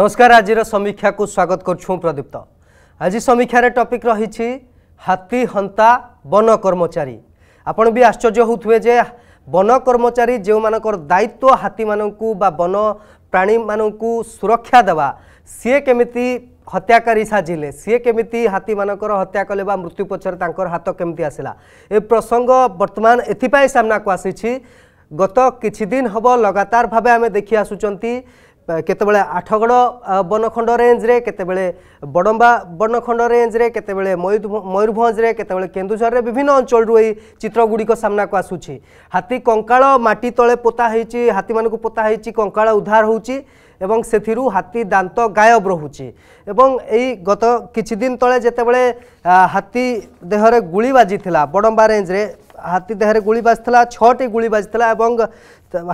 নমস্কার আজির সমীক্ষা স্বাগত করছু প্রদীপ্ত আজ সমীক্ষার টপিক রয়েছে হাতি হন্তা বন কর্মচারী আপন বি আশ্চর্য হোথে যে বন কর্মচারী যে দায়িত্ব হাতি মানুষ বা বন প্রাণী মানুষ সুরক্ষা দেওয়া সি কেমিতি হত্যাকারী সাজিলে সি কেমিতি হাতি মানকর হত্যা কলে বা মৃত্যু পছরে তাঁর হাত কেমিতি আসিলা এ প্রসঙ্গ বর্তমান এথিপাই সামনাকু আসিছি গত কিছুদিন হব লগাতার ভাবে আমি দেখি আসুচার କେତେବେଳେ ଆଠଗଡ଼ ବନଖଣ୍ଡ ରେଞ୍ଜରେ କେତେବେଳେ ବଡ଼ମ୍ବା ବନଖଣ୍ଡ ରେଞ୍ଜରେ କେତେବେଳେ ମୟୂରଭଞ୍ଜରେ କେତେବେଳେ କେନ୍ଦୁଝରରେ ବିଭିନ୍ନ ଅଞ୍ଚଳରୁ ଏହି ଚିତ୍ରଗୁଡ଼ିକ ସାମ୍ନାକୁ ଆସୁଛି ହାତୀ କଙ୍କାଳ ମାଟି ତଳେ ପୋତା ହେଇଛି ହାତୀମାନଙ୍କୁ ପୋତା ହେଇଛି କଙ୍କାଳ ଉଦ୍ଧାର ହେଉଛି এবং সেথিরু হাতি দান্ত গায়ব রহুচি এবং এই গত কিছুদিন তলে যেতবে হাতি দেহরে গুড়ি বাজি বড়ম্বা রেঞ্জরে ହାତୀ ଦେହରେ ଗୁଳି ବାଜିଥିଲା ଛଅଟି ଗୁଳି ବାଜିଥିଲା ଏବଂ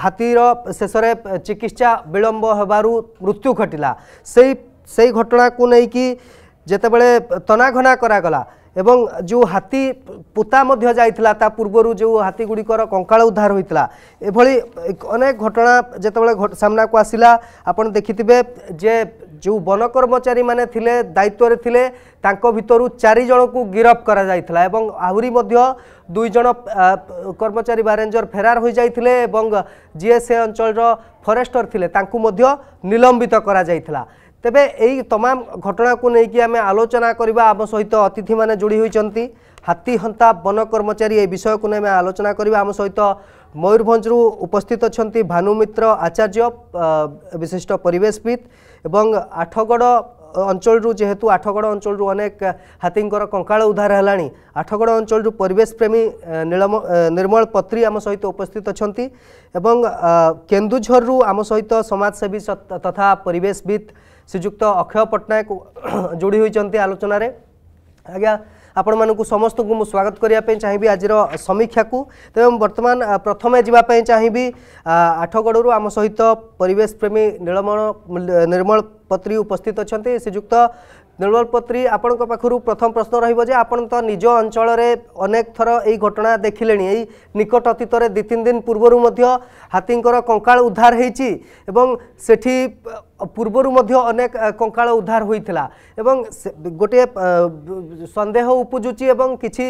ହାତୀର ଶେଷରେ ଚିକିତ୍ସା ବିଳମ୍ବ ହେବାରୁ ମୃତ୍ୟୁ ଘଟିଲା ସେଇ ସେଇ ଘଟଣାକୁ ନେଇକି ଯେତେବେଳେ ତନାଘନା କରାଗଲା ଏବଂ ଯେଉଁ ହାତୀ ପୋତା ମଧ୍ୟ ଯାଇଥିଲା ତା ପୂର୍ବରୁ ଯେଉଁ ହାତୀ ଗୁଡ଼ିକର କଙ୍କାଳ ଉଦ୍ଧାର ହୋଇଥିଲା ଏଭଳି ଅନେକ ଘଟଣା ଯେତେବେଳେ ସାମ୍ନାକୁ ଆସିଲା ଆପଣ ଦେଖିଥିବେ ଯେ ଯେଉଁ ବନ କର୍ମଚାରୀମାନେ ଥିଲେ ଦାୟିତ୍ୱରେ ଥିଲେ ତାଙ୍କ ଭିତରୁ ଚାରି ଜଣଙ୍କୁ ଗିରଫ କରାଯାଇଥିଲା ଏବଂ ଆହୁରି ମଧ୍ୟ ଦୁଇ ଜଣ କର୍ମଚାରୀ ବା ରେଞ୍ଜର ଫେରାର ହୋଇଯାଇଥିଲେ ଏବଂ ଯିଏ ସେ ଅଞ୍ଚଳର ଫରେଷ୍ଟର ଥିଲେ ତାଙ୍କୁ ମଧ୍ୟ ନିଲମ୍ବିତ କରାଯାଇଥିଲା ତେବେ ଏଇ ତମାମ ଘଟଣାକୁ ନେଇକି ଆମେ ଆଲୋଚନା କରିବା ଆମ ସହିତ ଅତିଥିମାନେ ଯୋଡ଼ି ହୋଇଛନ୍ତି ହାତୀ ହନ୍ତା ବନ କର୍ମଚାରୀ ଏ ବିଷୟକୁ ନେଇ ଆମେ ଆଲୋଚନା କରିବା ଆମ ସହିତ ମୟୂରଭଞ୍ଜରୁ ଉପସ୍ଥିତ ଅଛନ୍ତି ଭାନୁମିତ୍ର ଆଚାର୍ଯ୍ୟ ବିଶିଷ୍ଟ ପରିବେଶବିତ୍ ଏବଂ ଆଠଗଡ଼ ଅଞ୍ଚଳରୁ ଯେହେତୁ ଆଠଗଡ଼ ଅଞ୍ଚଳରୁ ଅନେକ ହାତୀଙ୍କର କଙ୍କାଳ ଉଦ୍ଧାର ହେଲାଣି ଆଠଗଡ଼ ଅଞ୍ଚଳରୁ ପରିବେଶ ପ୍ରେମୀ ନୀଳମ ନିର୍ମଳ ପତ୍ରୀ ଆମ ସହିତ ଉପସ୍ଥିତ ଅଛନ୍ତି ଏବଂ କେନ୍ଦୁଝରରୁ ଆମ ସହିତ ସମାଜସେବୀ ତଥା ପରିବେଶବିତ୍ ଶ୍ରୀଯୁକ୍ତ ଅକ୍ଷୟ ପଟ୍ଟନାୟକ ଯୋଡ଼ି ହୋଇଛନ୍ତି ଆଲୋଚନାରେ ଆଜ୍ଞା ଆପଣମାନଙ୍କୁ ସମସ୍ତଙ୍କୁ ମୁଁ ସ୍ୱାଗତ କରିବା ପାଇଁ ଚାହିଁବି ଆଜିର ସମୀକ୍ଷାକୁ ତେବେ ମୁଁ ବର୍ତ୍ତମାନ ପ୍ରଥମେ ଯିବା ପାଇଁ ଚାହିଁବି ଆଠଗଡ଼ରୁ ଆମ ସହିତ ପରିବେଶ ପ୍ରେମୀ ନୀଳମଣ ନିର୍ମଳ ପତ୍ରୀ ଉପସ୍ଥିତ ଅଛନ୍ତି ଶ୍ରୀଯୁକ୍ତ ନିର୍ମଳ ପତ୍ରୀ ଆପଣଙ୍କ ପାଖରୁ ପ୍ରଥମ ପ୍ରଶ୍ନ ରହିବ ଯେ ଆପଣ ତ ନିଜ ଅଞ୍ଚଳରେ ଅନେକ ଥର ଏଇ ଘଟଣା ଦେଖିଲେଣି ଏଇ ନିକଟ ଅତୀତରେ ଦୁଇ ତିନି ଦିନ ପୂର୍ବରୁ ମଧ୍ୟ ହାତୀଙ୍କର କଙ୍କାଳ ଉଦ୍ଧାର ହେଇଛି ଏବଂ ସେଠି ପୂର୍ବରୁ ମଧ୍ୟ ଅନେକ କଙ୍କାଳ ଉଦ୍ଧାର ହୋଇଥିଲା ଏବଂ ଗୋଟିଏ ସନ୍ଦେହ ଉପୁଜୁଛି ଏବଂ କିଛି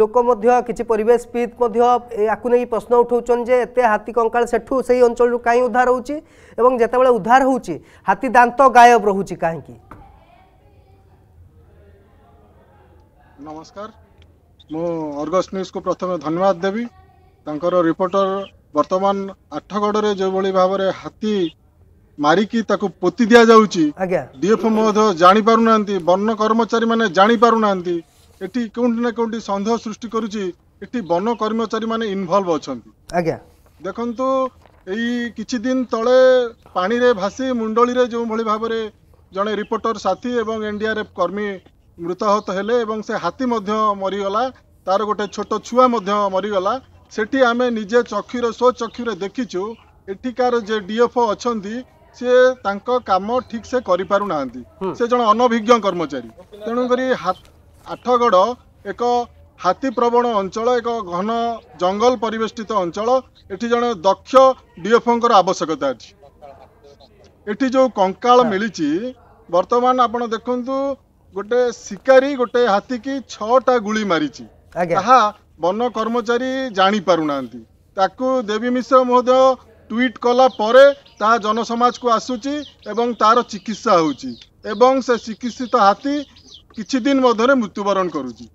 ଲୋକ ମଧ୍ୟ କିଛି ପରିବେଶବିତ ମଧ୍ୟ ୟାକୁ ନେଇ ପ୍ରଶ୍ନ ଉଠାଉଛନ୍ତି ଯେ ଏତେ ହାତୀ କଙ୍କାଳ ସେଠୁ ସେଇ ଅଞ୍ଚଳରୁ କାହିଁ ଉଦ୍ଧାର ହେଉଛି ଏବଂ ଯେତେବେଳେ ଉଦ୍ଧାର ହେଉଛି ହାତୀ ଦାନ୍ତ ଗାୟବ ରହୁଛି କାହିଁକି ନମସ୍କାର ମୁଁ ଅର୍ଗସ୍ ନ୍ୟୁଜ୍କୁ ପ୍ରଥମେ ଧନ୍ୟବାଦ ଦେବି ତାଙ୍କର ରିପୋର୍ଟର ବର୍ତ୍ତମାନ ଆଠଗଡ଼ରେ ଯେଉଁଭଳି ଭାବରେ ହାତୀ ମାରିକି ତାକୁ ପୋତି ଦିଆଯାଉଛି ଡିଏଫ୍ଓ ମଧ୍ୟ ଜାଣିପାରୁନାହାନ୍ତି ବନ କର୍ମଚାରୀମାନେ ଜାଣିପାରୁନାହାନ୍ତି ଏଠି କେଉଁଠି ନା କେଉଁଠି ସନ୍ଦେହ ସୃଷ୍ଟି କରୁଛି ଏଠି ବନ କର୍ମଚାରୀମାନେ ଇନଭଲ୍ଭ ଅଛନ୍ତି ଆଜ୍ଞା ଦେଖନ୍ତୁ ଏଇ କିଛି ଦିନ ତଳେ ପାଣିରେ ଭାସି ମୁଣ୍ଡଳିରେ ଯେଉଁଭଳି ଭାବରେ ଜଣେ ରିପୋର୍ଟର ସାଥୀ ଏବଂ ଏନ୍ଡିଆର୍ଏଫ୍ କର୍ମୀ ମୃତାହତ ହେଲେ ଏବଂ ସେ ହାତୀ ମଧ୍ୟ ମରିଗଲା ତାର ଗୋଟେ ଛୋଟ ଛୁଆ ମଧ୍ୟ ମରିଗଲା ସେଠି ଆମେ ନିଜେ ଚକ୍ଷୁରେ ସ୍ୱଚକ୍ଷୁରେ ଦେଖିଛୁ ଏଠିକାର ଯେ ଡିଏଫ୍ଓ ଅଛନ୍ତି ସିଏ ତାଙ୍କ କାମ ଠିକ୍ ସେ କରିପାରୁନାହାନ୍ତି ସେ ଜଣେ ଅନଭିଜ୍ଞ କର୍ମଚାରୀ ତେଣୁକରି ଆଠଗଡ଼ ଏକ ହାତୀ ପ୍ରବଣ ଅଞ୍ଚଳ ଏକ ଘନ ଜଙ୍ଗଲ ପରିବେଷ୍ଟିତ ଅଞ୍ଚଳ ଏଠି ଜଣେ ଦକ୍ଷ ଡିଏଫଓଙ୍କର ଆବଶ୍ୟକତା ଅଛି ଏଠି ଯେଉଁ କଙ୍କାଳ ମିଳିଛି ବର୍ତ୍ତମାନ ଆପଣ ଦେଖନ୍ତୁ ଗୋଟେ ଶିକାରୀ ଗୋଟେ ହାତୀକି ଛଅଟା ଗୁଳି ମାରିଛି ତାହା ବନ କର୍ମଚାରୀ ଜାଣିପାରୁନାହାନ୍ତି ତାକୁ ଦେବୀ ମିଶ୍ର ମହୋଦୟ ଟ୍ୱିଟ୍ କଲା ପରେ ତାହା ଜନସମାଜକୁ ଆସୁଛି ଏବଂ ତାର ଚିକିତ୍ସା ହେଉଛି ଏବଂ ସେ ଚିକିତ୍ସିତ ହାତୀ କିଛି ଦିନ ମଧ୍ୟରେ ମୃତ୍ୟୁବରଣ କରୁଛି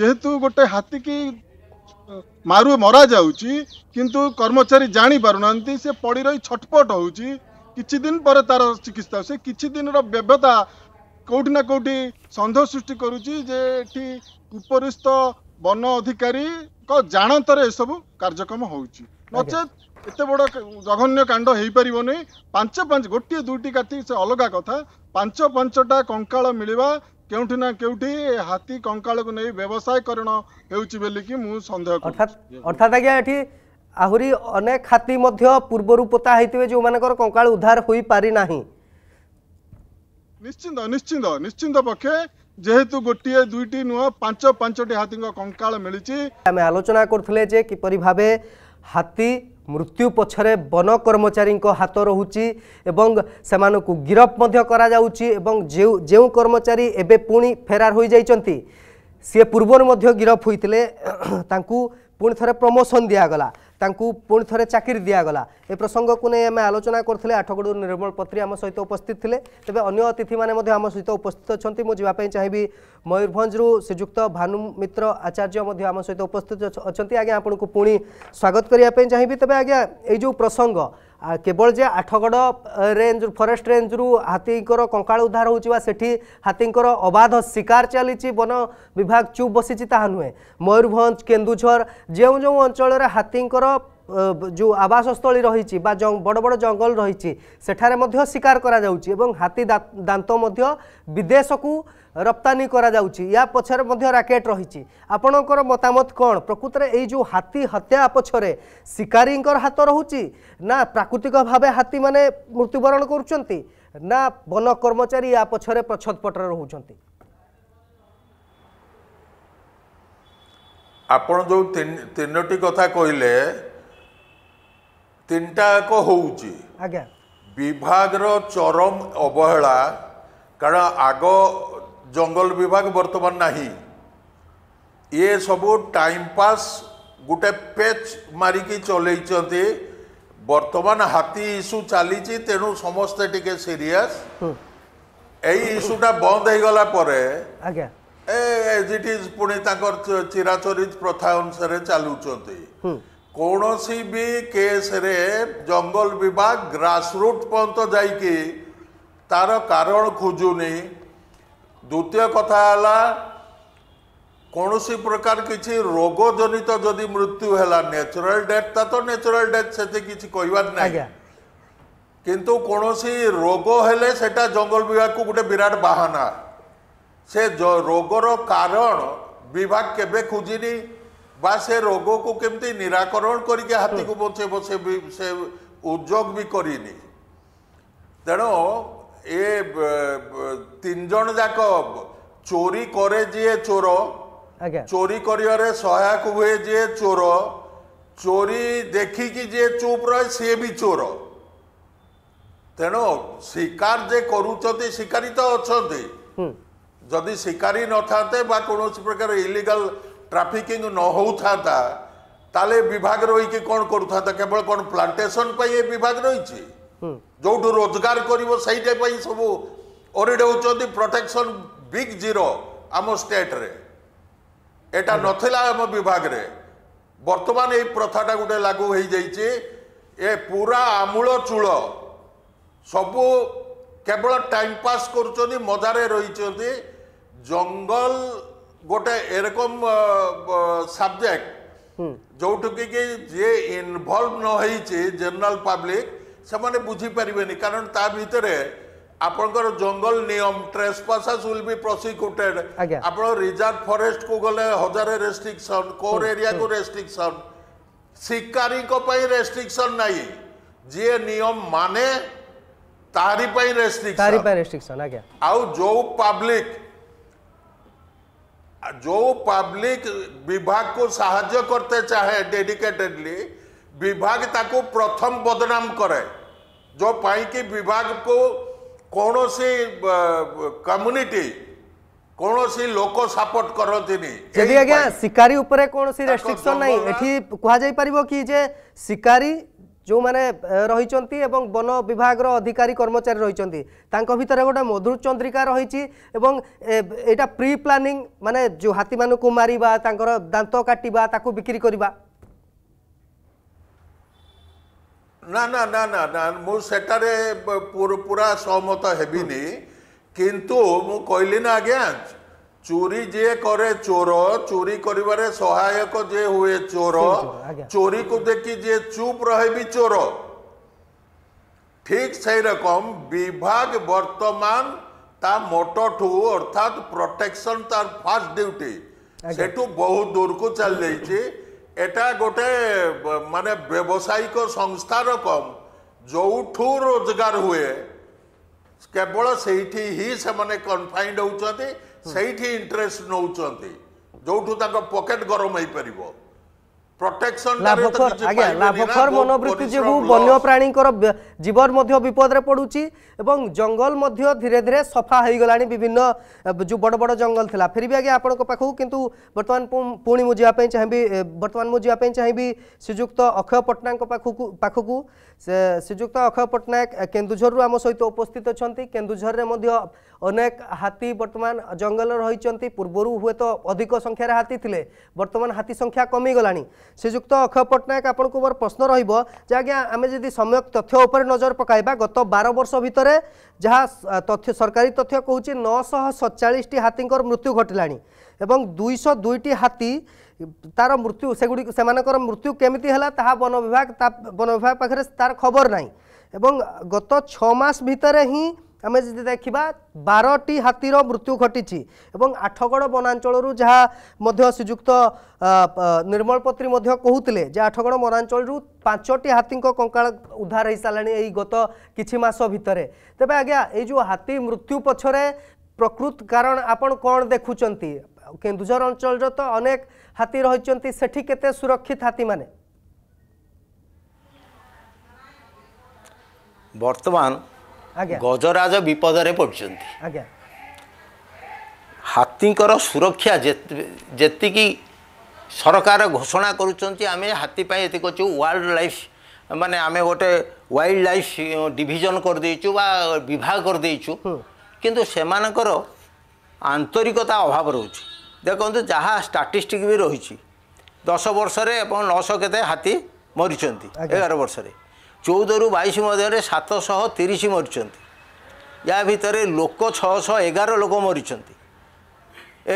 ଯେହେତୁ ଗୋଟେ ହାତୀକି ମାରୁ ମରାଯାଉଛି କିନ୍ତୁ କର୍ମଚାରୀ ଜାଣିପାରୁନାହାନ୍ତି ସେ ପଡ଼ି ରହି ଛଟପଟ ହେଉଛି କିଛି ଦିନ ପରେ ତାର ଚିକିତ୍ସା ସେ କିଛି ଦିନର ବ୍ୟବତା କେଉଁଠି ନା କେଉଁଠି ସନ୍ଦେହ ସୃଷ୍ଟି କରୁଛି ଯେ ଏଠି ଉପରିସ୍ଥ ବନ ଅଧିକାରୀଙ୍କ ଜାଣତରେ ଏସବୁ କାର୍ଯ୍ୟକ୍ରମ ହେଉଛି ନଚେତ୍ एत बड़ जघन्य कांड हो पार नहीं पांच पांच गोटे दुईटी का अलग कथा पांच पांचटा कंका मिलवा के हाथी कंका को नहीं व्यवसायकरण हो सन्देह अनेक हाथी पूर्वर पोता है जो मान कंका उधार हो पारिना निश्चिंत निश्चिंत निश्चिंत पक्षे जेहेतु गोटे दुईट नुह पांच पांचटी हाथी कंका मिली आम आलोचना करें किपर भाव ହାତୀ ମୃତ୍ୟୁ ପଛରେ ବନ କର୍ମଚାରୀଙ୍କ ହାତ ରହୁଛି ଏବଂ ସେମାନଙ୍କୁ ଗିରଫ ମଧ୍ୟ କରାଯାଉଛି ଏବଂ ଯେଉଁ ଯେଉଁ କର୍ମଚାରୀ ଏବେ ପୁଣି ଫେରାର ହୋଇଯାଇଛନ୍ତି ସିଏ ପୂର୍ବରୁ ମଧ୍ୟ ଗିରଫ ହୋଇଥିଲେ ତାଙ୍କୁ ପୁଣି ଥରେ ପ୍ରମୋସନ୍ ଦିଆଗଲା ତାଙ୍କୁ ପୁଣି ଥରେ ଚାକିରି ଦିଆଗଲା ଏ ପ୍ରସଙ୍ଗକୁ ନେଇ ଆମେ ଆଲୋଚନା କରିଥିଲେ ଆଠଗଡ଼ରୁ ନିର୍ମଳ ପତ୍ରୀ ଆମ ସହିତ ଉପସ୍ଥିତ ଥିଲେ ତେବେ ଅନ୍ୟ ଅତିଥିମାନେ ମଧ୍ୟ ଆମ ସହିତ ଉପସ୍ଥିତ ଅଛନ୍ତି ମୁଁ ଯିବା ପାଇଁ ଚାହିଁବି ମୟୂରଭଞ୍ଜରୁ ଶ୍ରୀଯୁକ୍ତ ଭାନୁମିତ୍ର ଆଚାର୍ଯ୍ୟ ମଧ୍ୟ ଆମ ସହିତ ଉପସ୍ଥିତ ଅଛନ୍ତି ଆଜ୍ଞା ଆପଣଙ୍କୁ ପୁଣି ସ୍ୱାଗତ କରିବା ପାଇଁ ଚାହିଁବି ତେବେ ଆଜ୍ଞା ଏଇ ଯେଉଁ ପ୍ରସଙ୍ଗ କେବଳ ଯେ ଆଠଗଡ଼ ରେଞ୍ଜ ଫରେଷ୍ଟ ରେଞ୍ଜରୁ ହାତୀଙ୍କର କଙ୍କାଳ ଉଦ୍ଧାର ହେଉଛି ବା ସେଠି ହାତୀଙ୍କର ଅବାଧ ଶିକାର ଚାଲିଛି ବନ ବିଭାଗ ଚୁପ୍ ବସିଛି ତାହା ନୁହେଁ ମୟୂରଭଞ୍ଜ କେନ୍ଦୁଝର ଯେଉଁ ଯେଉଁ ଅଞ୍ଚଳରେ ହାତୀଙ୍କର जो ଆବାସସ୍ଥଳୀ ରହିଛି ବା ବଡ଼ ବଡ଼ ଜଙ୍ଗଲ ରହିଛି ସେଠାରେ ମଧ୍ୟ ଶିକାର କରାଯାଉଛି ଏବଂ ହାତୀ ଦାନ୍ତ ମଧ୍ୟ ବିଦେଶକୁ ରପ୍ତାନି କରାଯାଉଛି ୟା ପଛରେ ମଧ୍ୟ ରାକେଟ୍ ରହିଛି ଆପଣଙ୍କର ମତାମତ କ'ଣ ପ୍ରକୃତରେ ଏଇ ଯେଉଁ ହାତୀ ହତ୍ୟା ପଛରେ ଶିକାରୀଙ୍କର ହାତ ରହୁଛି ନା ପ୍ରାକୃତିକ ଭାବେ ହାତୀମାନେ ମୃତ୍ୟୁବରଣ କରୁଛନ୍ତି ନା ବନ କର୍ମଚାରୀ ୟା ପଛରେ ପଛପଟରେ ରହୁଛନ୍ତି ଆପଣ ଯେଉଁ ତିନୋଟି କଥା କହିଲେ ତିନିଟା ଯାକ ହେଉଛି ଆଜ୍ଞା ବିଭାଗର ଚରମ ଅବହେଳା କାରଣ ଆଗ ଜଙ୍ଗଲ ବିଭାଗ ବର୍ତ୍ତମାନ ନାହିଁ ଇଏ ସବୁ ଟାଇମ୍ ପାସ୍ ଗୋଟେ ପେଚ୍ ମାରିକି ଚଲେଇଛନ୍ତି ବର୍ତ୍ତମାନ ହାତୀ ଇସ୍ୟୁ ଚାଲିଛି ତେଣୁ ସମସ୍ତେ ଟିକେ ସିରିୟସ୍ ଏଇ ଇସ୍ୟୁଟା ବନ୍ଦ ହେଇଗଲା ପରେ ଏଜ୍ ଇଟ୍ ଇଜ୍ ପୁଣି ତାଙ୍କର ଚିରାଚରିତ ପ୍ରଥା ଅନୁସାରେ ଚାଲୁଛନ୍ତି କୌଣସି ବି କେସ୍ରେ ଜଙ୍ଗଲ ବିଭାଗ ଗ୍ରାସରୁଟ୍ ପର୍ଯ୍ୟନ୍ତ ଯାଇକି ତା'ର କାରଣ ଖୋଜୁନି ଦ୍ୱିତୀୟ କଥା ହେଲା କୌଣସି ପ୍ରକାର କିଛି ରୋଗଜନିତ ଯଦି ମୃତ୍ୟୁ ହେଲା ନ୍ୟାଚୁରାଲ ଡେଥ୍ଟା ତ ନ୍ୟାଚୁରାଲ ଡେଥ୍ ସେଠି କିଛି କହିବାର ନାହିଁ କିନ୍ତୁ କୌଣସି ରୋଗ ହେଲେ ସେଟା ଜଙ୍ଗଲ ବିଭାଗକୁ ଗୋଟେ ବିରାଟ ବାହାନା ସେ ରୋଗର କାରଣ ବିଭାଗ କେବେ ଖୋଜିନି ବା ସେ ରୋଗକୁ କେମିତି ନିରାକରଣ କରିକି ହାତୀକୁ ବଞ୍ଚେଇବ ସେ ସେ ଉଦ୍ୟୋଗ ବି କରିନି ତେଣୁ ଏ ତିନି ଜଣ ଯାକ ଚୋରି କରେ ଯିଏ ଚୋର ଚୋରି କରିବାରେ ସହାୟକ ହୁଏ ଯିଏ ଚୋର ଚୋରି ଦେଖିକି ଯିଏ ଚୁପ୍ ରହେ ସିଏ ବି ଚୋର ତେଣୁ ଶିକାର ଯେ କରୁଛନ୍ତି ଶିକାରୀ ତ ଅଛନ୍ତି ଯଦି ଶିକାରୀ ନଥାନ୍ତେ ବା କୌଣସି ପ୍ରକାର ଇଲିଗାଲ ଟ୍ରାଫିକିଂ ନ ହେଉଥାନ୍ତା ତାହେଲେ ବିଭାଗ ରହିକି କ'ଣ କରୁଥାନ୍ତା କେବଳ କ'ଣ ପ୍ଲାଣ୍ଟେସନ୍ ପାଇଁ ଏ ବିଭାଗ ରହିଛି ଯେଉଁଠୁ ରୋଜଗାର କରିବ ସେଇଟା ପାଇଁ ସବୁ ଓରିଡ଼ ହେଉଛନ୍ତି ପ୍ରୋଟେକ୍ସନ୍ ବିଗ୍ ଜିରୋ ଆମ ଷ୍ଟେଟ୍ରେ ଏଇଟା ନଥିଲା ଆମ ବିଭାଗରେ ବର୍ତ୍ତମାନ ଏଇ ପ୍ରଥାଟା ଗୋଟେ ଲାଗୁ ହୋଇଯାଇଛି ଏ ପୁରା ଆମୂଳ ଚୂଳ ସବୁ କେବଳ ଟାଇମ୍ ପାସ୍ କରୁଛନ୍ତି ମଜାରେ ରହିଛନ୍ତି ଜଙ୍ଗଲ ଗୋଟେ ଏରକମ ସବଜେକ୍ଟ ଯେଉଁଠିକି କି ଯିଏ ଇନଭଲ୍ଭ ନ ହେଇଛି ଜେନେରାଲ ପବ୍ଲିକ ସେମାନେ ବୁଝିପାରିବେନି କାରଣ ତା ଭିତରେ ଆପଣଙ୍କର ଜଙ୍ଗଲ ନିୟମ ଟ୍ରେସପାସସ୍ ୱିଲ୍ ବି ପ୍ରସିକ୍ୟୁଟେଡ୍ ଆପଣ ରିଜର୍ଭ ଫରେଷ୍ଟକୁ ଗଲେ ହଜାରେ ରେଷ୍ଟ୍ରିକ୍ସନ୍ କୋର୍ ଏରିଆକୁ ରେଷ୍ଟ୍ରିକ୍ସନ୍ ଶିକାରୀଙ୍କ ପାଇଁ ରେଷ୍ଟ୍ରିକ୍ସନ୍ ନାହିଁ ଯିଏ ନିୟମ ମାନେ ତାହାରି ପାଇଁ ରେଷ୍ଟ୍ରିକ୍ସନ୍ ଆଉ ଯୋଉ ପବ୍ଲିକ जो पब्लिक विभाग को साहाଯ୍य करते चाहे डेडिकेटेडली विभाग ताको प्रथम बदनाम करे जो पाई कि विभाग को कौन सी कम्युनिटी କୌଣସି ଲୋକ शिकारी କରନ୍ତିନି ଯଦି ଆଜ୍ଞା ଶିକାରୀ रेस्ट्रिक्शन କୌଣସି ରେଷ୍ଟ୍ରିକ୍ସନ ନାହିଁ ଏଠି କୁହାଯାଇପାରିବ କି ଯେ शिकारी ଯେଉଁମାନେ ରହିଛନ୍ତି ଏବଂ ବନ ବିଭାଗର ଅଧିକାରୀ କର୍ମଚାରୀ ରହିଛନ୍ତି ତାଙ୍କ ଭିତରେ ଗୋଟେ ମଧୁର ଚନ୍ଦ୍ରିକା ରହିଛି ଏବଂ ଏଇଟା ପ୍ରି ପ୍ଲାନିଂ ମାନେ ଯେଉଁ ହାତୀମାନଙ୍କୁ ମାରିବା ତାଙ୍କର ଦାନ୍ତ କାଟିବା ତାକୁ ବିକ୍ରି କରିବା ନା ନା ନା ନା ନା ମୁଁ ସେଠାରେ ପୁରା ସହମତ ହେବିନି କିନ୍ତୁ ମୁଁ କହିଲି ନା ଆଜ୍ଞା চুরি যে করে চোর চুরি করিবারে সহায়ক যে হুয়ে চোর চোরি কু দেখি যে চুপ রহবি চোর ঠিক সেই রকম বিভাগ বর্তমান তা মোটঠু অর্থাৎ প্রোটেকশন তার ফার্স্ট ডিউটি সেটু বহু দূরকু চাল যাইছি এটা গোটে মানে ব্যবসায়িক সংস্থা রকম যৌঠু রোজগার হুয়ে কেবল সেইটি হি ସେମାନେ কনফাইন্ড ହେଉଛନ୍ତି इंटरेस्ट नौ जो पकेट गरम हो पार मनोवृत्ति जो वन्य प्राणी जीवन विपद पड़ू एवं जंगल धीरे धीरे सफा हो गला विभिन्न जो बड़ बड़ जंगल था फिर भी आज आपंतु बर्तमान पुणी मुझे चाहे बर्तमान मुझे चाहे श्रीजुक्त अक्षय पट्टनायक श्रीजुक्त अक्षय पट्टनायक केन्दूर आम सहित उपस्थित अच्छा केन्दूर में অনেক হাতি বর্তমান জঙ্গল রয়েছেন পূর্বর হুয়েত অধিক সংখ্যার হাতি লে বর্তমান হাতি সংখ্যা কমিগলা শ্রীযুক্ত অক্ষয় পট্টনাক আপনার মোর প্রশ্ন রহব যে আজ্ঞা আমি যদি সম্যক তথ্য উপরে নজর পকাইবা গত বার বর্ষ ভিতরে যা তথ্য সরকারি তথ্য কুচি নশহ সতচাশটি হাতীঙ্কর মৃত্যু ঘটলা এবং দুইশ দুইটি হাতি তার মৃত্যু সেগুড়ি সেমানকর মৃত্যু কেমিতি হলা তাহা বন বিভাগ তা বন বিভাগ পাখে তার খবর নাই এবং গত ছ মাস ভিতরে হি ଆମେ ଯଦି ଦେଖିବା ବାରଟି ହାତୀର ମୃତ୍ୟୁ ଘଟିଛି ଏବଂ ଆଠଗଡ଼ ବନାଞ୍ଚଳରୁ ଯାହା ମଧ୍ୟ ଶ୍ରୀଯୁକ୍ତ ନିର୍ମଳ ପତ୍ରୀ ମଧ୍ୟ କହୁଥିଲେ ଯେ ଆଠଗଡ଼ ବନାଞ୍ଚଳରୁ ପାଞ୍ଚଟି ହାତୀଙ୍କ କଙ୍କାଳ ଉଦ୍ଧାର ହୋଇସାରିଲାଣି ଏଇ ଗତ କିଛି ମାସ ଭିତରେ ତେବେ ଆଜ୍ଞା ଏଇ ଯେଉଁ ହାତୀ ମୃତ୍ୟୁ ପଛରେ ପ୍ରକୃତ କାରଣ ଆପଣ କ'ଣ ଦେଖୁଛନ୍ତି କେନ୍ଦୁଝର ଅଞ୍ଚଳର ତ ଅନେକ ହାତୀ ରହିଛନ୍ତି ସେଠି କେତେ ସୁରକ୍ଷିତ ହାତୀମାନେ ବର୍ତ୍ତମାନ ଗଜରାଜ ବିପଦରେ ପଡ଼ିଛନ୍ତି ହାତୀଙ୍କର ସୁରକ୍ଷା ଯେତିକି ସରକାର ଘୋଷଣା କରୁଛନ୍ତି ଆମେ ହାତୀ ପାଇଁ ଏତିକି କରୁଛୁ ୱାଇଲ୍ଡ ଲାଇଫ୍ ମାନେ ଆମେ ଗୋଟେ ୱାଇଲ୍ଡ ଲାଇଫ୍ ଡିଭିଜନ୍ କରିଦେଇଛୁ ବା ବିଭାଗ କରିଦେଇଛୁ କିନ୍ତୁ ସେମାନଙ୍କର ଆନ୍ତରିକତା ଅଭାବ ରହୁଛି ଦେଖନ୍ତୁ ଯାହା ଷ୍ଟାଟିଷ୍ଟିକ୍ ବି ରହିଛି ଦଶ ବର୍ଷରେ ଏବଂ ନଅଶହ କେତେ ହାତୀ ମରିଛନ୍ତି ଏଗାର ବର୍ଷରେ ଚଉଦରୁ ବାଇଶ ମଧ୍ୟରେ ସାତଶହ ତିରିଶ ମରିଛନ୍ତି ୟା ଭିତରେ ଲୋକ ଛଅଶହ ଏଗାର ଲୋକ ମରିଛନ୍ତି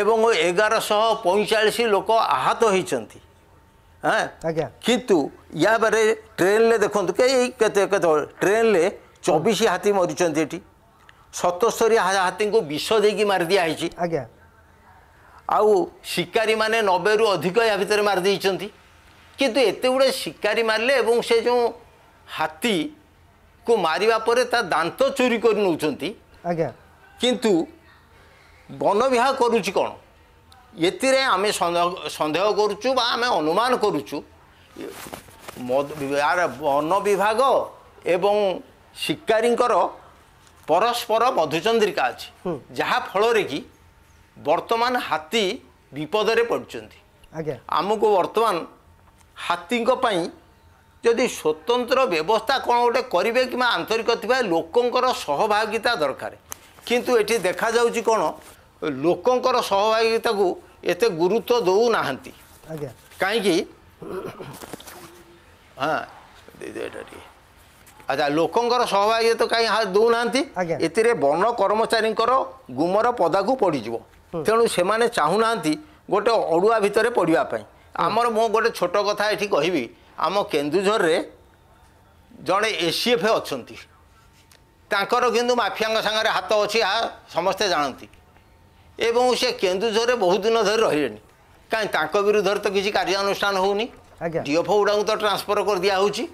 ଏବଂ ଏଗାରଶହ ପଇଁଚାଳିଶ ଲୋକ ଆହତ ହୋଇଛନ୍ତି ହଁ ଆଜ୍ଞା କିନ୍ତୁ ୟା ପରେ ଟ୍ରେନ୍ରେ ଦେଖନ୍ତୁ କେହି କେତେ କେତେ ଟ୍ରେନ୍ରେ ଚବିଶ ହାତୀ ମରିଛନ୍ତି ଏଠି ସତସ୍ତରୀ ହାତୀଙ୍କୁ ବିଷ ଦେଇକି ମାରି ଦିଆହେଇଛି ଆଜ୍ଞା ଆଉ ଶିକାରୀମାନେ ନବେରୁ ଅଧିକ ୟା ଭିତରେ ମାରିଦେଇଛନ୍ତି କିନ୍ତୁ ଏତେ ଗୁଡ଼ିଏ ଶିକାରୀ ମାରିଲେ ଏବଂ ସେ ଯେଉଁ ହାତୀକୁ ମାରିବା ପରେ ତା ଦାନ୍ତ ଚୋରି କରି ନେଉଛନ୍ତି ଆଜ୍ଞା କିନ୍ତୁ ବନ ବିଭାଗ କରୁଛି କ'ଣ ଏଥିରେ ଆମେ ସନ୍ଦେହ କରୁଛୁ ବା ଆମେ ଅନୁମାନ କରୁଛୁ ବନ ବିଭାଗ ଏବଂ ଶିକାରୀଙ୍କର ପରସ୍ପର ମଧୁଚନ୍ଦ୍ରିକା ଅଛି ଯାହାଫଳରେ କି ବର୍ତ୍ତମାନ ହାତୀ ବିପଦରେ ପଡ଼ୁଛନ୍ତି ଆଜ୍ଞା ଆମକୁ ବର୍ତ୍ତମାନ ହାତୀଙ୍କ ପାଇଁ ଯଦି ସ୍ୱତନ୍ତ୍ର ବ୍ୟବସ୍ଥା କ'ଣ ଗୋଟେ କରିବେ କିମ୍ବା ଆନ୍ତରିକ ଥିବା ଲୋକଙ୍କର ସହଭାଗିତା ଦରକାର କିନ୍ତୁ ଏଠି ଦେଖାଯାଉଛି କ'ଣ ଲୋକଙ୍କର ସହଭାଗିତାକୁ ଏତେ ଗୁରୁତ୍ୱ ଦେଉନାହାନ୍ତି ଆଜ୍ଞା କାହିଁକି ହଁ ଦେଇଦେଟା ଟିକେ ଆଚ୍ଛା ଲୋକଙ୍କର ସହଭାଗିତା ତ କାହିଁ ଦେଉନାହାନ୍ତି ଏଥିରେ ବନ କର୍ମଚାରୀଙ୍କର ଗୁମର ପଦାକୁ ପଡ଼ିଯିବ ତେଣୁ ସେମାନେ ଚାହୁଁନାହାନ୍ତି ଗୋଟେ ଅଡ଼ୁଆ ଭିତରେ ପଡ଼ିବା ପାଇଁ ଆମର ମୁଁ ଗୋଟେ ଛୋଟ କଥା ଏଠି କହିବି ଆମ କେନ୍ଦୁଝରରେ ଜଣେ ଏସିଏଫ୍ ଅଛନ୍ତି ତାଙ୍କର କିନ୍ତୁ ମାଫିଆଙ୍କ ସାଙ୍ଗରେ ହାତ ଅଛି ଏହା ସମସ୍ତେ ଜାଣନ୍ତି ଏବଂ ସେ କେନ୍ଦୁଝରରେ ବହୁତ ଦିନ ଧରି ରହିଲେଣି କାହିଁକି ତାଙ୍କ ବିରୁଦ୍ଧରେ ତ କିଛି କାର୍ଯ୍ୟାନୁଷ୍ଠାନ ହେଉନି ଡିଏଫ୍ଓ ଗୁଡ଼ାଙ୍କୁ ତ ଟ୍ରାନ୍ସଫର କରିଦିଆ ହେଉଛି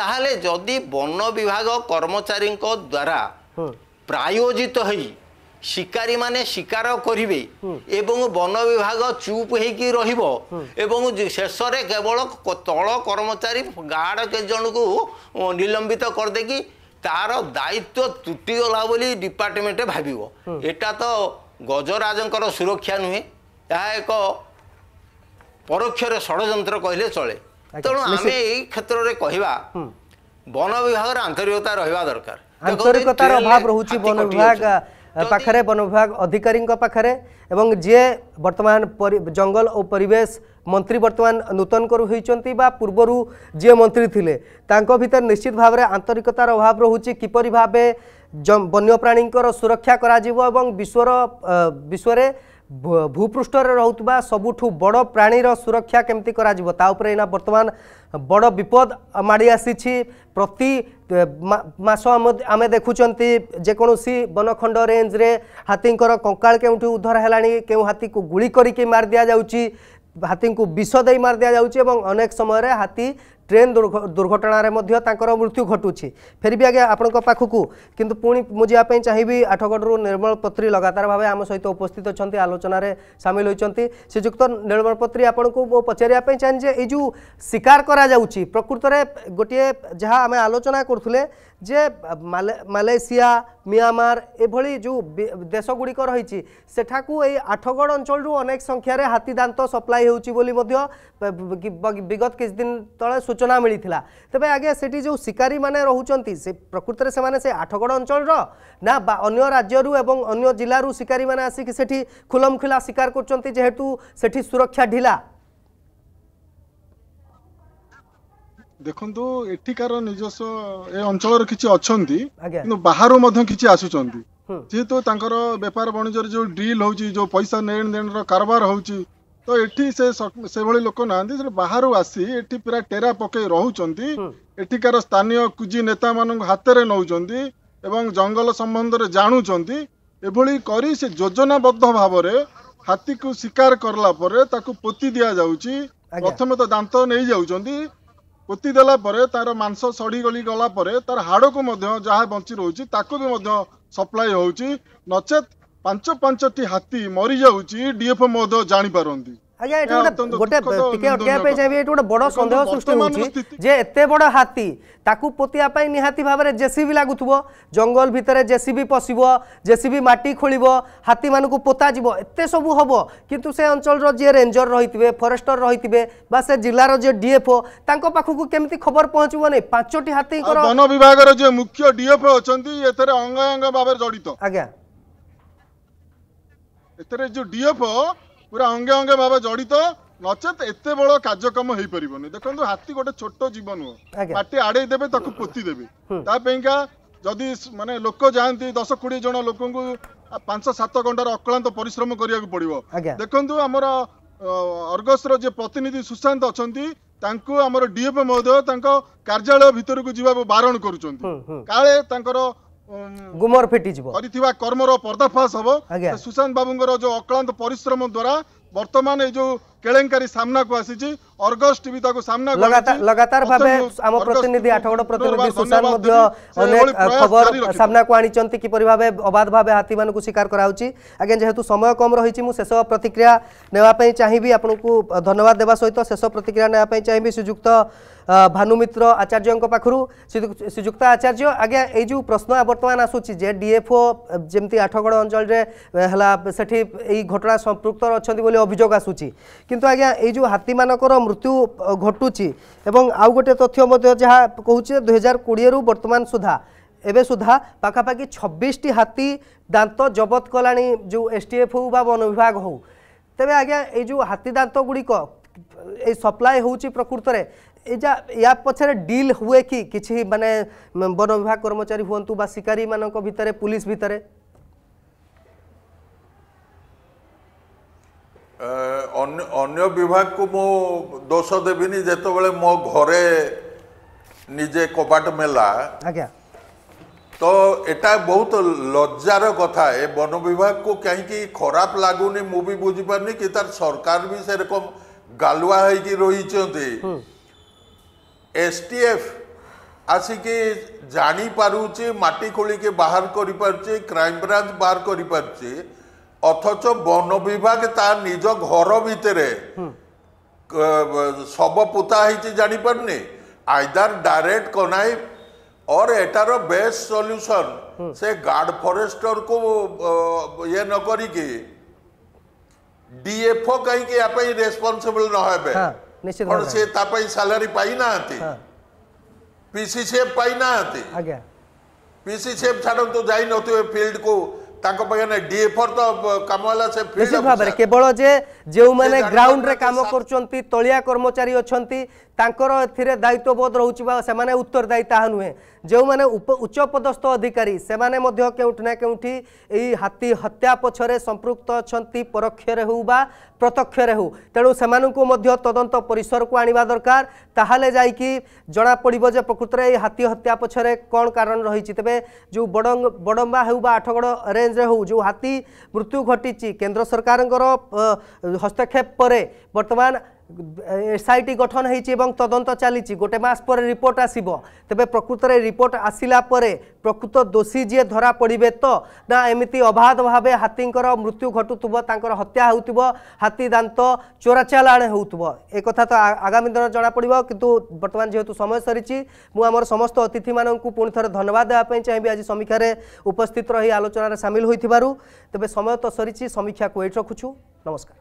ତାହେଲେ ଯଦି ବନ ବିଭାଗ କର୍ମଚାରୀଙ୍କ ଦ୍ୱାରା ପ୍ରାୟୋଜିତ ହୋଇ ଶିକାରୀମାନେ ଶିକାର କରିବେ ଏବଂ ବନ ବିଭାଗ ଚୁପ୍ ହେଇକି ରହିବ ଏବଂ ଶେଷରେ କେବଳ ତଳ କର୍ମଚାରୀ ଗାର୍ଡ଼ କେଜଣକୁ ନିଲମ୍ବିତ କରିଦେଇକି ତାର ଦାୟିତ୍ୱ ତୁଟିଗଲା ବୋଲି ଡିପାର୍ଟମେଣ୍ଟ ଭାବିବ ଏଟା ତ ଗଜରାଜଙ୍କର ସୁରକ୍ଷା ନୁହେଁ ଏହା ଏକ ପରୋକ୍ଷରେ ଷଡ଼ଯନ୍ତ୍ର କହିଲେ ଚଳେ ତେଣୁ ଆମେ ଏଇ କ୍ଷେତ୍ରରେ କହିବା ବନ ବିଭାଗର ଆନ୍ତରିକତା ରହିବା ଦରକାର ଆନ୍ତରିକତାର ଅଭାବ ରହୁଛି ବନ ବିଭାଗ ପାଖରେ ବନ ବିଭାଗ ଅଧିକାରୀଙ୍କ ପାଖରେ ଏବଂ ଯିଏ ବର୍ତ୍ତମାନ ଜଙ୍ଗଲ ଓ ପରିବେଶ ମନ୍ତ୍ରୀ ବର୍ତ୍ତମାନ ନୂତନ କରୁ ହୋଇଛନ୍ତି ବା ପୂର୍ବରୁ ଯିଏ ମନ୍ତ୍ରୀ ଥିଲେ ତାଙ୍କ ଭିତରେ ନିଶ୍ଚିତ ଭାବରେ ଆନ୍ତରିକତାର ଅଭାବ ରହୁଛି କିପରି ଭାବେ ବନ୍ୟପ୍ରାଣୀଙ୍କର ସୁରକ୍ଷା କରାଯିବ ଏବଂ ବିଶ୍ୱର ବିଶ୍ୱରେ ভূপৃষ্ঠরে রহুবা সবুঠু বড় প্রাণীর সুরক্ষা কেমতি করা তা উপরে এনা বর্তমান বড় বিপদ মাড়ি আসিছি প্রতি মাস আমি দেখুছেন যেকোনসি বনখণ্ড রেঞ্জরে হাতীঙ্কর কঙ্কাল কেউঠি উদ্ধার হলানি কেউ হাতীকে গুড়ি করিকি মারি দিয়া যাচ্ছে হাতীকে বিষ দিয়ে মারি দিয়া যাচ্ছে এবং অনেক সময় হাতী ট্রেন দুর্ঘটনার মধ্যে তাঁর মৃত্যু ঘটুছি ফেরবি আজ্ঞা আপনার পাখকু কিন্তু পুঁ মু যাওয়া চাহিবি আঠগড়ু নির্মল পত্রী লগাতার ভাবে আমার সহ উপস্থিত অনেক আলোচনার সামিল হয়েছেন শ্রীযুক্ত নির্মল পত্রী আপনার মু পচারা চাহে যে এই যে শিকার করা যাচ্ছি প্রকৃতরে গোটিয়ে যা আমি আলোচনা করুলে যে মালয়েসিয়া মিয়ামার এভাবে যে দেশগুড়ি রয়েছে সেঠাকু এই আঠগড় অঞ্চল অনেক সংখ্যার হাতীদান্ত সপ্লাই হচ্ছে বলে বিগত কিছু দিন তলে সূচনা ସୂଚନା ମିଳିଥିଲା ତେବେ ଆଜ୍ଞା ସେଠି ଯେଉଁ ଶିକାରୀମାନେ ରହୁଛନ୍ତି ସେ ପ୍ରକୃତରେ ସେମାନେ ସେ ଆଠଗଡ଼ ଅଞ୍ଚଳର ନା ବା ଅନ୍ୟ ରାଜ୍ୟରୁ ଏବଂ ଅନ୍ୟ ଜିଲ୍ଲାରୁ ଶିକାରୀମାନେ ଆସିକି ସେଠି ଖୁଲମଖୁଲା ଶିକାର କରୁଛନ୍ତି ଯେହେତୁ ସେଠି ସୁରକ୍ଷା ଢିଲା ଦେଖନ୍ତୁ ଏଠିକାର ନିଜସ୍ୱ ଏ ଅଞ୍ଚଳର କିଛି ଅଛନ୍ତି କିନ୍ତୁ ବାହାରୁ ମଧ୍ୟ କିଛି ଆସୁଛନ୍ତି ଯେହେତୁ ତାଙ୍କର ବେପାର ବଣିଜ୍ୟରେ ଯୋଉ ଡିଲ୍ ହଉଛି ଯୋଉ ହଉଛି ତ ଏଠି ସେ ସେଭଳି ଲୋକ ନାହାନ୍ତି ସେ ବାହାରୁ ଆସି ଏଠି ପୁରା ଟେରା ପକେଇ ରହୁଛନ୍ତି ଏଠିକାର ସ୍ଥାନୀୟ କୁଜି ନେତା ମାନଙ୍କୁ ହାତରେ ନଉଛନ୍ତି ଏବଂ ଜଙ୍ଗଲ ସମ୍ବନ୍ଧରେ ଜାଣୁଛନ୍ତି ଏଭଳି କରି ସେ ଯୋଜନାବଦ୍ଧ ଭାବରେ ହାତୀକୁ ଶିକାର କରିଲା ପରେ ତାକୁ ପୋତି ଦିଆଯାଉଛି ପ୍ରଥମେ ତ ଦାନ୍ତ ନେଇଯାଉଛନ୍ତି ପୋତି ଦେଲା ପରେ ତାର ମାଂସ ସଢିଗଳି ଗଲା ପରେ ତାର ହାଡ଼କୁ ମଧ୍ୟ ଯାହା ବଞ୍ଚି ରହୁଛି ତାକୁ ବି ମଧ୍ୟ ସପ୍ଲାଏ ହଉଛି ନଚେତ୍ ପାଞ୍ଚ ପାଞ୍ଚଟି ହାତୀ ମରିଯାଉଛି ଡିଏଫ୍ଓ ମହୋଦୟ ଜାଣିପାରନ୍ତି ଆଜ୍ଞା ଏଠି ଗୋଟେ ଗୋଟେ ଟିକେ ଅଟକେଇବା ପାଇଁ ଚାହିଁବି ଏଠି ଗୋଟେ ବଡ଼ ସନ୍ଦେହ ସୃଷ୍ଟି ହେଉଛି ଯେ ଏତେ ବଡ଼ ହାତୀ ତାକୁ ପୋତିବା ପାଇଁ ନିହାତି ଭାବରେ ଜେସିବି ଲାଗୁଥିବ ଜଙ୍ଗଲ ଭିତରେ ଜେସିବି ପଶିବ ଜେସିବି ମାଟି ଖୋଳିବ ହାତୀମାନଙ୍କୁ ପୋତାଯିବ ଏତେ ସବୁ ହେବ କିନ୍ତୁ ସେ ଅଞ୍ଚଳର ଯିଏ ରେଞ୍ଜର ରହିଥିବେ ଫରେଷ୍ଟର ରହିଥିବେ ବା ସେ ଜିଲ୍ଲାର ଯିଏ ଡିଏଫ୍ଓ ତାଙ୍କ ପାଖକୁ କେମିତି ଖବର ପହଞ୍ଚିବ ନାହିଁ ପାଞ୍ଚଟି ହାତୀଙ୍କର ବନ ବିଭାଗର ଯିଏ ମୁଖ୍ୟ ଡିଏଫ୍ଓ ଅଛନ୍ତି ଏଥିରେ ଅଙ୍ଗାଅଙ୍ଗ ଭାବରେ ଜଡ଼ିତ ଆଜ୍ଞା ଏଥିରେ ଯୋଉ ଡିଏଫଓ ପୁରା ଅଙ୍ଗେ ଅଙ୍ଗେ ଭାବେ ଜଡ଼ିତ ନଚେତ୍ ଏତେ ବଡ଼ କାର୍ଯ୍ୟକ୍ରମ ହେଇପାରିବନି ଦେଖନ୍ତୁ ହାତୀ ଗୋଟେ ଛୋଟ ଜୀବ ନୁହଁ ମାଟି ଆଡ଼େଇ ଦେବେ ତାକୁ ପୋତି ଦେବେ ତା ପାଇଁକା ଯଦି ମାନେ ଲୋକ ଯାଆନ୍ତି ଦଶ କୋଡ଼ିଏ ଜଣ ଲୋକଙ୍କୁ ପାଞ୍ଚ ସାତ ଘଣ୍ଟାର ଅକ୍ଳାନ୍ତ ପରିଶ୍ରମ କରିବାକୁ ପଡ଼ିବ ଦେଖନ୍ତୁ ଆମର ଅର୍ଗସର ଯିଏ ପ୍ରତିନିଧି ସୁଶାନ୍ତ ଅଛନ୍ତି ତାଙ୍କୁ ଆମର ଡିଏଫଓ ମହୋଦୟ ତାଙ୍କ କାର୍ଯ୍ୟାଳୟ ଭିତରକୁ ଯିବାକୁ ବାରଣ କରୁଛନ୍ତି କାଳେ ତାଙ୍କର ଗୁମର ଫିଟିଯିବ କରିଥିବା କର୍ମର ପର୍ଦ୍ଦାଫାସ ହବ ସୁଶାନ୍ତ ବାବୁଙ୍କର ଯୋଉ ଅକ୍ଳାନ୍ତ ପରିଶ୍ରମ ଦ୍ଵାରା ବର୍ତ୍ତମାନ ଏଇ ଯୋଉ কেলেঙ্কারি সামনাকু আসিছি অর্গস টিভি তাকু সামনা লাগাতার লাগাতার ভাবে আম প্রতিনিধি আঠগড় প্রতিনিধি সুশান্ত মধ্য অনেক খবর সামনাকু আনিছন্তি কিপরি ভাবে অবাধ ভাবে হাতি মানুষ শিকার করা হচ্ছে আগে যেহেতু সময় কম রহিছি মু শেষ প্রতিক্রিয়া নেওয়া পাই চাহিবি আপনাকে ধন্যবাদ দেবা সহিত শেষ প্রতিক্রিয়া নেওয়া পাই চাহিবি শ্রীযুক্ত ভানুমিত্র আচার্যঙ্ক পাখু শ্রীযুক্ত আচার্য আজ্ঞা এই যে প্রশ্ন বর্তমান আসুচি যে ডিএফও যেমি আঠগড় অঞ্চলের হল সেটি এই ঘটনা সম্পৃক্ত অনেক বলে অভিযোগ আসুচি কিন্তু আজ্ঞা এই যে হাতি হাতীমানকর মৃত্যু ঘটুছি এবং আউ গোটে তথ্য মধ্যে যা কুচি দুই হাজার কোড়িয়ে বর্তমান সুদ্ধা এবে সুদ্ধা পাখাপাখি ছবিশটি হাতি দাঁত জবত কলা যে এসটিএফ হোক বা বন বিভাগ হোক তবে আজ্ঞা এই যে হাতি দাঁত গুড়ি এই সপ্লাই হচ্ছে প্রকৃতরে এই যা ইয়া পছরে ডিল হুয়ে কি কিছু মানে বন বিভাগ কর্মচারী হুম বা শিকারী মান ভিতরে পুলিশ ভিতরে ଅନ୍ୟ ବିଭାଗକୁ ମୁଁ ଦୋଷ ଦେବିନି ଯେତେବେଳେ ମୋ ଘରେ ନିଜେ କବାଟ ମେଲା ଆଜ୍ଞା ତ ଏଟା ବହୁତ ଲଜ୍ଜାର କଥା ଏ ବନ ବିଭାଗକୁ କାହିଁକି ଖରାପ ଲାଗୁନି ମୁଁ ବି ବୁଝିପାରୁନି କି ତାର ସରକାର ବି ସେରକମ ଗାଲୁଆ ହେଇକି ରହିଛନ୍ତି ଏସ୍ ଟି ଏଫ୍ ଆସିକି ଜାଣିପାରୁଛି ମାଟି ଖୋଳିକି ବାହାର କରିପାରୁଛି କ୍ରାଇମବ୍ରାଞ୍ଚ ବାହାର କରିପାରୁଛି অথচ বন বিভাগ তার নিজ ঘর ভিতরে শব পোতা হয়েছে জাঁপারনি আইদার ডাইরেক্ট কনাই অর এটার বেস্ট সল্যুসন সে গার্ড ফরেস্টর কু ইয়ে নকরিকি ডিএফও কাইকি ইয়া পাই রেসপন্সিবল নহবে হ্যাঁ, কারণ সে তা পাই স্যালারি পাই না পিসিসিএফ হ্যাঁ। পাই না পিসিসিএফ ছাড়ন্তু যাই নথিবে ফিল্ড কু ତାଙ୍କ ପାଖରେ ଡିଏଫର ତ କାମ ହେଲା ସେ ନିଶ୍ଚିତ ଭାବରେ କେବଳ ଯେ ଯେଉଁମାନେ ଗ୍ରାଉଣ୍ଡରେ କାମ କରୁଛନ୍ତି ତଳିଆ କର୍ମଚାରୀ ଅଛନ୍ତି ତାଙ୍କର ଏଥିରେ ଦାୟିତ୍ୱବୋଧ ରହୁଛି ବା ସେମାନେ ଉତ୍ତରଦାୟୀ ତାହା ନୁହେଁ ଯେଉଁମାନେ ଉଚ୍ଚପଦସ୍ଥ ଅଧିକାରୀ ସେମାନେ ମଧ୍ୟ କେଉଁଠି ନା କେଉଁଠି ଏଇ ହାତୀ ହତ୍ୟା ପଛରେ ସମ୍ପୃକ୍ତ ଅଛନ୍ତି ପରୋକ୍ଷରେ ହେଉ ବା ପ୍ରତ୍ୟକ୍ଷରେ ହେଉ ତେଣୁ ସେମାନଙ୍କୁ ମଧ୍ୟ ତଦନ୍ତ ପରିସରକୁ ଆଣିବା ଦରକାର ତାହେଲେ ଯାଇକି ଜଣାପଡ଼ିବ ଯେ ପ୍ରକୃତରେ ଏଇ ହାତୀ ହତ୍ୟା ପଛରେ କ'ଣ କାରଣ ରହିଛି ତେବେ ଯେଉଁ ବଡ଼ ବଡ଼ମ୍ବା ହେଉ ବା ଆଠଗଡ଼ ରେଞ୍ଜରେ ହେଉ ଯେଉଁ ହାତୀ ମୃତ୍ୟୁ ଘଟିଛି କେନ୍ଦ୍ର ସରକାରଙ୍କର ହସ୍ତକ୍ଷେପ ପରେ ବର୍ତ୍ତମାନ এসআইটি গঠন হয়েছে এবং তদন্ত চালিছি গোটে মাস পরে রিপোর্ট আসব তবে প্রকৃতরে রিপোর্ট আসিলা পরে প্রকৃত দোষী যে ধরা পড়বে তো না এমিতি অবাধভাবে হাতীঙ্কর মৃত্যু ঘটুব তাঁর হত্যা হোথ হাতি দাঁত চোরাচালাণ হোথ এ কথা তো আগামী দিন জনা পড়ব কিন্তু বর্তমান যেহেতু সময় সরিছি মু আমার সমস্ত অতিথি মানুষ পুঁথ ধন্যবাদ দেওয়া চাহিবি আজ সমীক্ষার উপস্থিত রয়ে আলোচনার সামিল হয়ে তবে সময় তো সরিছি সমীক্ষা কু এইট রাখুছু নমস্কার